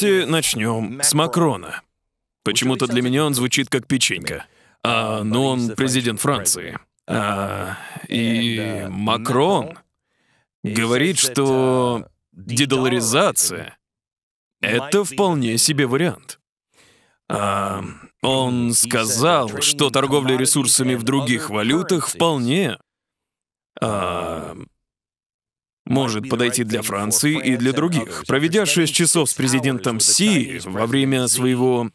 Давайте начнем с Макрона. Почему-то для меня он звучит как печенька. А, но он президент Франции. А, и Макрон говорит, что дедоларизация — это вполне себе вариант. А, он сказал, что торговля ресурсами в других валютах вполне а, может подойти для Франции и для других. Проведя шесть часов с президентом Си во время своего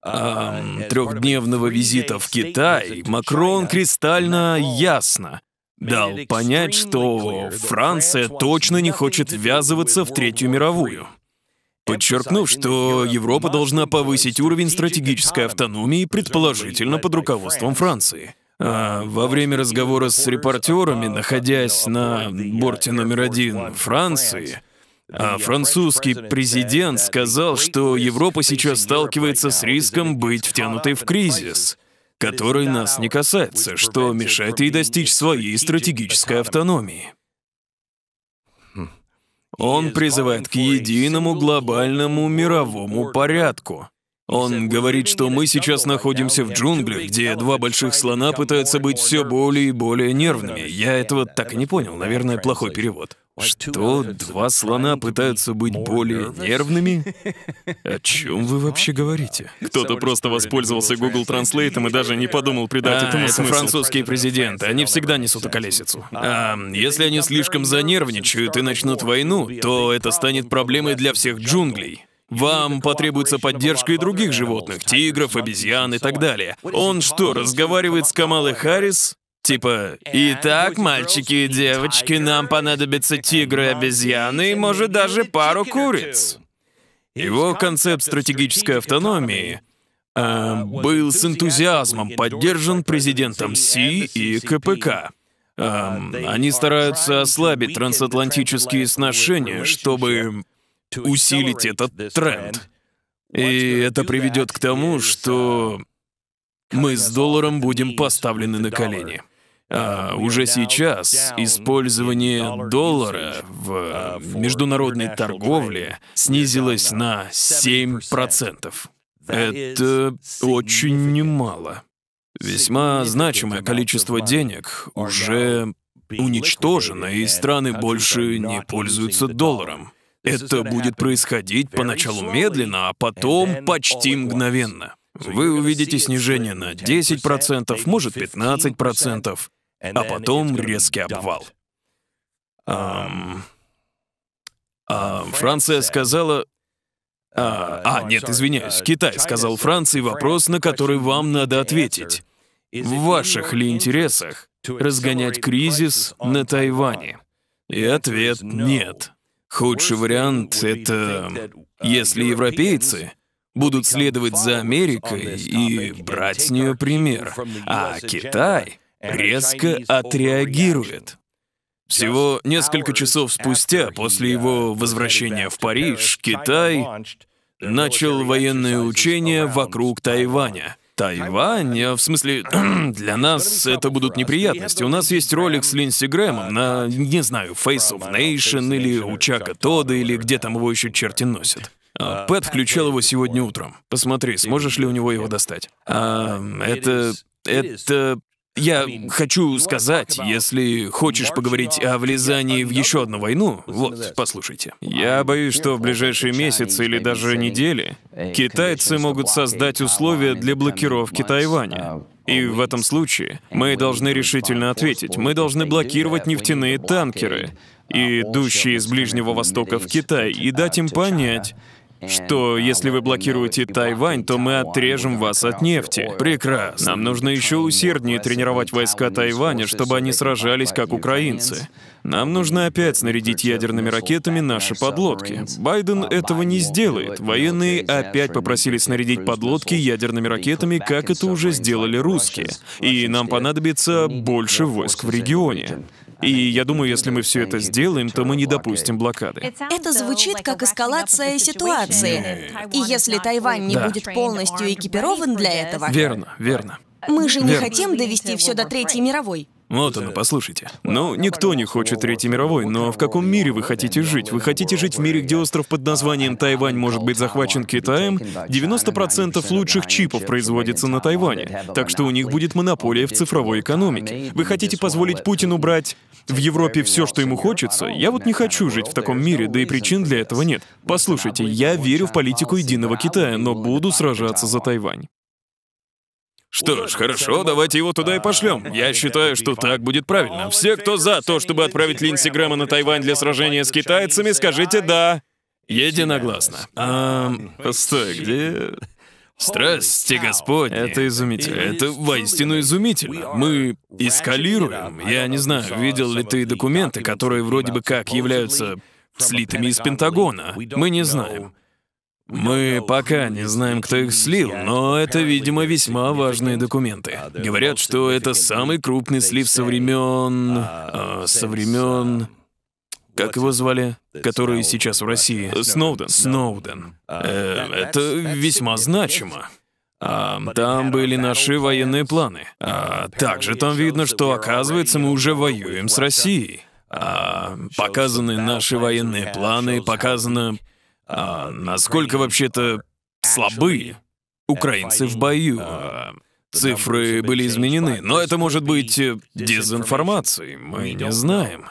а, а, эм, трехдневного визита в Китай, Макрон кристально ясно дал понять, что Франция точно не хочет ввязываться в Третью мировую подчеркнув, что Европа должна повысить уровень стратегической автономии, предположительно под руководством Франции. А, во время разговора с репортерами, находясь на борте номер один Франции, а французский президент сказал, что Европа сейчас сталкивается с риском быть втянутой в кризис, который нас не касается, что мешает ей достичь своей стратегической автономии. Он призывает к единому глобальному мировому порядку, он говорит, что мы сейчас находимся в джунглях, где два больших слона пытаются быть все более и более нервными. Я этого так и не понял, наверное, плохой перевод. Что, два слона пытаются быть более нервными? О чем вы вообще говорите? Кто-то просто воспользовался Google Translate и даже не подумал придать а, этому это смысл. французские президенты, они всегда несут околесицу. А, если они слишком занервничают и начнут войну, то это станет проблемой для всех джунглей. Вам потребуется поддержка и других животных, тигров, обезьян и так далее. Он что, разговаривает с Камалой Харрис? Типа, итак, мальчики и девочки, нам понадобятся тигры и обезьяны, и, может, даже пару куриц. Его концепт стратегической автономии э, был с энтузиазмом поддержан президентом Си и КПК. Э, они стараются ослабить трансатлантические сношения, чтобы усилить этот тренд. И это приведет к тому, что uh, мы с долларом будем поставлены на колени. А уже сейчас использование доллара в uh, международной торговле снизилось на 7%. Это очень немало. Весьма значимое количество денег уже уничтожено, и страны больше не пользуются долларом. Это будет происходить поначалу медленно, а потом почти мгновенно. Вы увидите снижение на 10%, может 15%, а потом резкий обвал. Эм... А, Франция сказала... А, а, нет, извиняюсь, uh, Китай сказал Франции вопрос, на который вам надо ответить. В ваших ли интересах разгонять кризис на Тайване? И ответ — нет. Худший вариант – это uh, если европейцы будут следовать за Америкой и брать с нее пример, а Китай резко отреагирует. Всего несколько часов спустя, после uh, его возвращения в Париж, Китай начал военные учения вокруг Тайваня – Тайвань, э, в смысле, для нас это будут неприятности. У нас есть ролик с Линси Грэмом на, не знаю, Face of Nation или у Чака Тода или где там его еще черти носят. А, Пэт включал его сегодня утром. Посмотри, сможешь ли у него его достать. А, это... Это я хочу сказать, если хочешь поговорить о влезании в еще одну войну, вот, послушайте. Я боюсь, что в ближайшие месяцы или даже недели китайцы могут создать условия для блокировки Тайваня. Uh, и в этом случае мы должны решительно ответить. Мы должны блокировать нефтяные танкеры, uh, идущие из Ближнего Востока в Китай, и дать uh, им понять, что если вы блокируете Тайвань, то мы отрежем вас от нефти. Прекрасно. Нам нужно еще усерднее тренировать войска Тайваня, чтобы они сражались как украинцы. Нам нужно опять снарядить ядерными ракетами наши подлодки. Байден этого не сделает. Военные опять попросили снарядить подлодки ядерными ракетами, как это уже сделали русские. И нам понадобится больше войск в регионе. И я думаю, если мы все это сделаем, то мы не допустим блокады. Это звучит как эскалация ситуации. И если Тайвань не да. будет полностью экипирован для этого... Верно, верно. Мы же верно. не хотим довести все до Третьей мировой. Вот оно, послушайте. Ну, ну, никто не хочет Третьей мировой, но в каком мире вы хотите жить? Вы хотите жить в мире, где остров под названием Тайвань может быть захвачен Китаем? 90% лучших чипов производится на Тайване, так что у них будет монополия в цифровой экономике. Вы хотите позволить Путину брать в Европе все, что ему хочется? Я вот не хочу жить в таком мире, да и причин для этого нет. Послушайте, я верю в политику единого Китая, но буду сражаться за Тайвань. Что ж, хорошо, давайте его туда и пошлем. Я считаю, что так будет правильно. Все, кто за то, чтобы отправить Линдси Грэма на Тайвань для сражения с китайцами, скажите «да». Единогласно. А, постой, где... Страсти Господь. Это изумительно. Это воистину изумительно. Мы эскалируем. Я не знаю, видел ли ты документы, которые вроде бы как являются слитыми из Пентагона. Мы не знаем. Мы пока не знаем, кто их слил, но это, видимо, весьма важные документы. Говорят, что это самый крупный слив со времен... А, со времен... Как его звали? Который сейчас в России? Сноуден. Сноуден. Э, это весьма значимо. А, там были наши военные планы. А, также там видно, что, оказывается, мы уже воюем с Россией. А, показаны наши военные планы, показано а насколько вообще-то слабы украинцы в бою? Цифры были изменены, но это может быть э, дезинформацией, мы не знаем.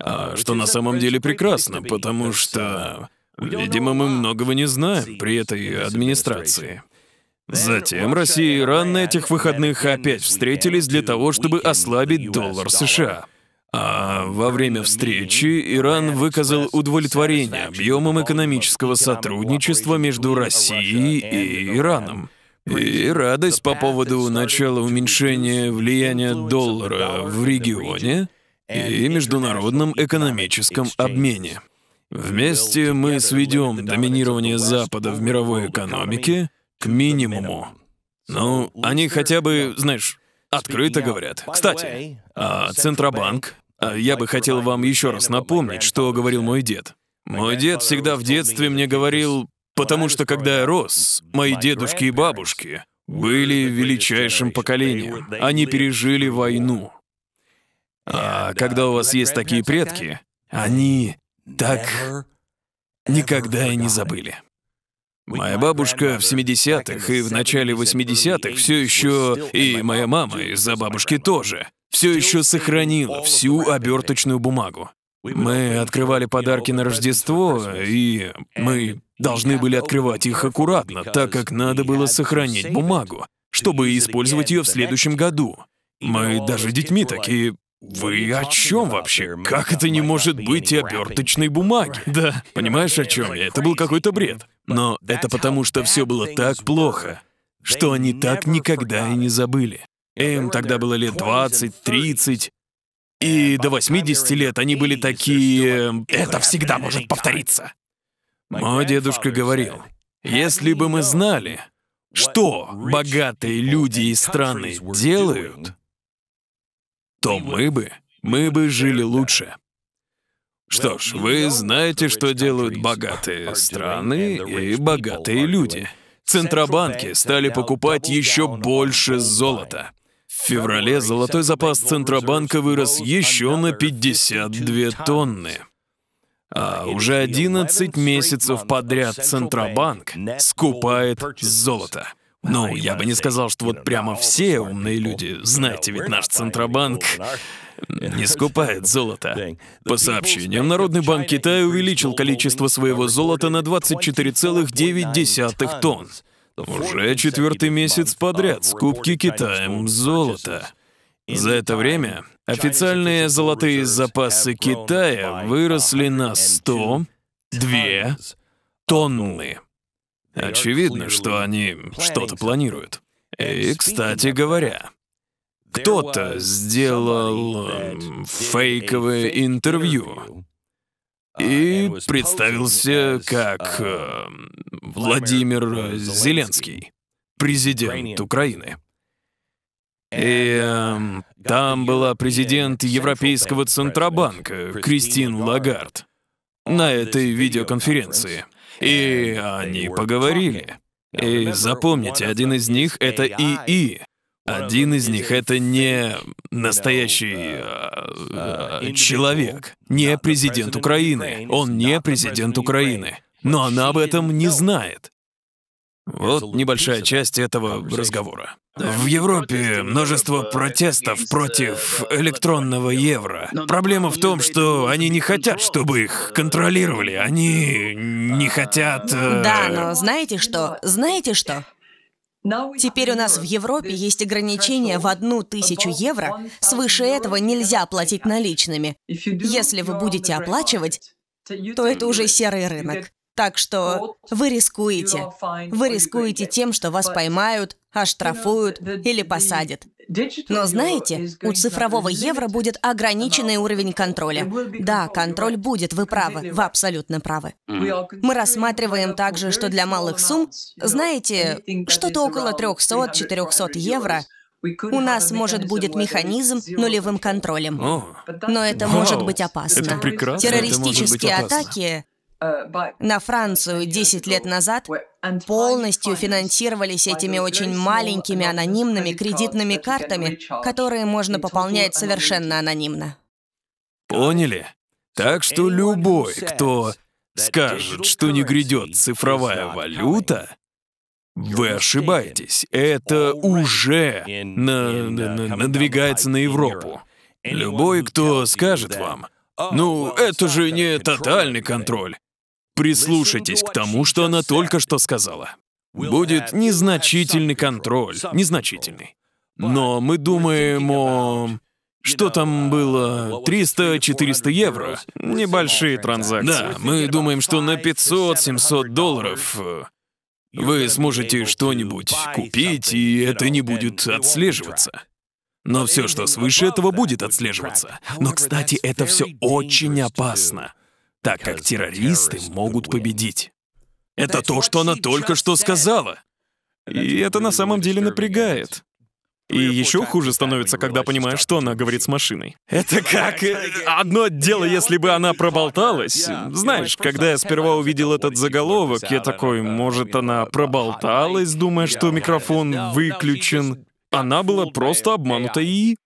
А что на самом деле прекрасно, потому что, видимо, мы многого не знаем при этой администрации. Затем Россия и Иран на этих выходных опять встретились для того, чтобы ослабить доллар США. А во время встречи Иран выказал удовлетворение объемом экономического сотрудничества между Россией и Ираном. И радость по поводу начала уменьшения влияния доллара в регионе и международном экономическом обмене. Вместе мы сведем доминирование Запада в мировой экономике к минимуму. Ну, они хотя бы, знаешь, открыто говорят. Кстати, а Центробанк а я бы хотел вам еще раз напомнить, что говорил мой дед. Мой дед всегда в детстве мне говорил, потому что когда я рос, мои дедушки и бабушки были величайшим поколением. Они пережили войну. А когда у вас есть такие предки, они так никогда и не забыли. Моя бабушка в 70-х и в начале 80-х все еще, и моя мама из-за бабушки тоже, все еще сохранила всю оберточную бумагу. Мы открывали подарки на Рождество, и мы должны были открывать их аккуратно, так как надо было сохранить бумагу, чтобы использовать ее в следующем году. Мы даже детьми такие... Вы о чем вообще? Как это не может быть оберточной бумаги? Да, понимаешь, о чем я? Это был какой-то бред. Но это потому, что все было так плохо, что они так никогда и не забыли. Им тогда было лет 20-30. И до 80 лет они были такие... Это всегда может повториться. Мой дедушка говорил, если бы мы знали, что богатые люди и страны делают, то мы бы, мы бы жили лучше. Что ж, вы знаете, что делают богатые страны и богатые люди. Центробанки стали покупать еще больше золота. В феврале золотой запас Центробанка вырос еще на 52 тонны. А уже 11 месяцев подряд Центробанк скупает золото. Ну, я бы не сказал, что вот прямо все умные люди, знаете, ведь наш Центробанк не скупает золото. По сообщениям, Народный банк Китая увеличил количество своего золота на 24,9 тонн. Уже четвертый месяц подряд скупки Китаем золота. За это время официальные золотые запасы Китая выросли на 102 тонны. Очевидно, что они что-то планируют. И, кстати говоря, кто-то сделал эм, фейковое интервью а, и представился как uh, эм, э, Владимир Зеленский, президент Украины. И э, там была президент Европейского Центробанка Кристин Лагард на этой видеоконференции. И они поговорили. И запомните, один из них — это ИИ, один из них — это не настоящий а, uh, а человек, не президент Украины. Он не президент Украины. Но она об этом не знает. Вот небольшая часть этого разговора. В Европе множество uh, протестов против uh, электронного евро. Проблема в том, что они не хотят, чтобы их контролировали. Они не хотят... Э... Да, но знаете что? Знаете что? Теперь у нас в Европе есть ограничение в одну тысячу евро. Свыше этого нельзя платить наличными. Если вы будете оплачивать, то это уже серый рынок. Так что вы рискуете. Вы рискуете тем, что вас поймают, оштрафуют или посадят. Но знаете, у цифрового евро будет ограниченный уровень контроля. Да, контроль будет, вы правы, вы абсолютно правы. Мы рассматриваем также, что для малых сумм, знаете, что-то около 300-400 евро у нас, может, будет механизм нулевым контролем. Но это может быть опасно. Террористические атаки на Францию 10 лет назад полностью финансировались этими очень маленькими анонимными кредитными картами, которые можно пополнять совершенно анонимно. Поняли? Так что любой, кто скажет, что не грядет цифровая валюта, вы ошибаетесь. Это уже на на надвигается на Европу. Любой, кто скажет вам, ну, это же не тотальный контроль. Прислушайтесь к тому, что она только что сказала. Будет незначительный контроль, незначительный. Но мы думаем о... Что там было? 300-400 евро. Небольшие транзакции. Да, мы думаем, что на 500-700 долларов э, вы сможете что-нибудь купить, и это не будет отслеживаться. Но все, что свыше этого, будет отслеживаться. Но, кстати, это все очень опасно так как террористы могут победить. Это то, что она только что сказала. И это на самом деле напрягает. И еще хуже становится, когда понимаешь, что она говорит с машиной. Это как... Э, одно дело, если бы она проболталась. Знаешь, когда я сперва увидел этот заголовок, я такой, uh, может, она проболталась, думая, что микрофон выключен. Она была просто обманута и...